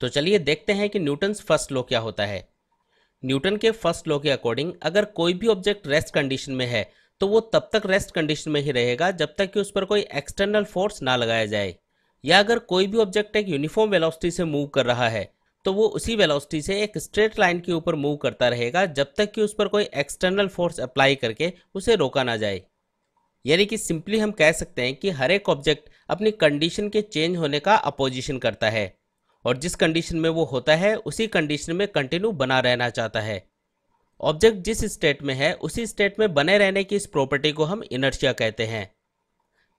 तो चलिए देखते हैं कि न्यूटन्स फर्स्ट लॉ क्या होता है न्यूटन के फर्स्ट लॉ के अकॉर्डिंग अगर कोई भी ऑब्जेक्ट रेस्ट कंडीशन में है तो वो तब तक रेस्ट कंडीशन में ही रहेगा जब तक कि उस पर कोई एक्सटर्नल फोर्स ना लगाया जाए या अगर कोई भी ऑब्जेक्ट एक यूनिफॉर्म वेलोसिटी से मूव कर रहा है तो वो उसी वेलोसिटी से एक स्ट्रेट लाइन के ऊपर मूव करता रहेगा जब तक कि उस पर कोई एक्सटर्नल फोर्स अप्लाई करके उसे रोका ना जाए यानी कि सिंपली हम कह सकते हैं कि हर एक ऑब्जेक्ट अपनी कंडीशन के चेंज होने का अपोजिशन करता है और जिस कंडीशन में वो होता है उसी कंडीशन में कंटिन्यू बना रहना चाहता है ऑब्जेक्ट जिस स्टेट में है उसी स्टेट में बने रहने की इस प्रॉपर्टी को हम इनर्शिया कहते हैं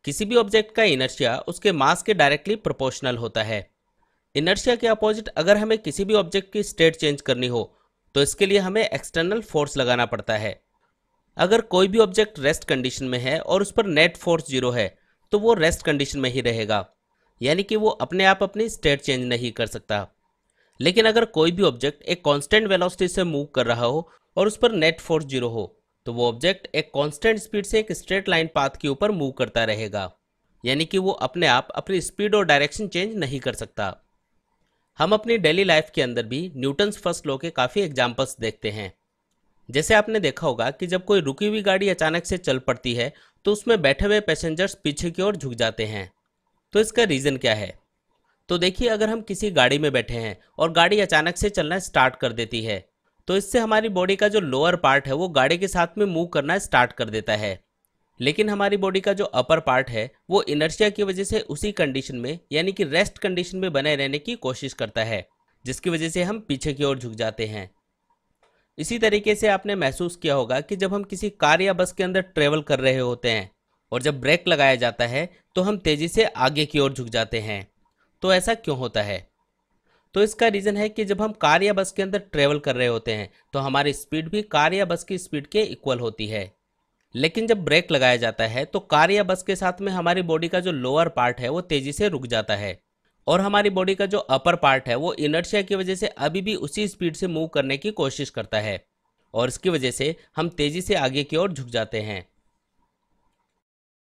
किसी भी ऑब्जेक्ट का इनर्शिया उसके मास के डायरेक्टली प्रोपोर्शनल होता है इनर्शिया के अपोजिट अगर हमें किसी भी ऑब्जेक्ट की स्टेट चेंज करनी हो तो इसके लिए हमें एक्सटर्नल फोर्स लगाना पड़ता है अगर कोई भी ऑब्जेक्ट रेस्ट कंडीशन में है और उस पर नेट फोर्स जीरो है तो वो रेस्ट कंडीशन में ही रहेगा यानी कि वो अपने आप अपनी स्टेट चेंज नहीं कर सकता लेकिन अगर कोई भी ऑब्जेक्ट एक कांस्टेंट वेलोसिटी से मूव कर रहा हो और उस पर नेट फोर्स जीरो हो तो वो ऑब्जेक्ट एक कांस्टेंट स्पीड से एक स्ट्रेट लाइन पाथ के ऊपर मूव करता रहेगा यानी कि वो अपने आप अपनी स्पीड और डायरेक्शन चेंज नहीं कर सकता हम अपनी डेली लाइफ के अंदर भी न्यूटन्स फर्स्ट लॉ के काफ़ी एग्जाम्पल्स देखते हैं जैसे आपने देखा होगा कि जब कोई रुकी हुई गाड़ी अचानक से चल पड़ती है तो उसमें बैठे हुए पैसेंजर्स पीछे की ओर झुक जाते हैं तो इसका रीज़न क्या है तो देखिए अगर हम किसी गाड़ी में बैठे हैं और गाड़ी अचानक से चलना स्टार्ट कर देती है तो इससे हमारी बॉडी का जो लोअर पार्ट है वो गाड़ी के साथ में मूव करना स्टार्ट कर देता है लेकिन हमारी बॉडी का जो अपर पार्ट है वो इनर्शिया की वजह से उसी कंडीशन में यानी कि रेस्ट कंडीशन में बने रहने की कोशिश करता है जिसकी वजह से हम पीछे की ओर झुक जाते हैं इसी तरीके से आपने महसूस किया होगा कि जब हम किसी कार या बस के अंदर ट्रेवल कर रहे होते हैं और जब ब्रेक लगाया जाता है तो हम तेज़ी से आगे की ओर झुक जाते हैं तो ऐसा क्यों होता है तो इसका रीज़न है कि जब हम कार या बस के अंदर ट्रेवल कर रहे होते हैं तो हमारी स्पीड भी कार या बस की स्पीड के इक्वल होती है लेकिन जब ब्रेक लगाया जाता है तो कार या बस के साथ में हमारी बॉडी का जो लोअर पार्ट है वो तेज़ी से रुक जाता है और हमारी बॉडी का जो अपर पार्ट है वो इनर्शिया की वजह से अभी भी उसी स्पीड से मूव करने की कोशिश करता है और इसकी वजह से हम तेज़ी से आगे की ओर झुक जाते हैं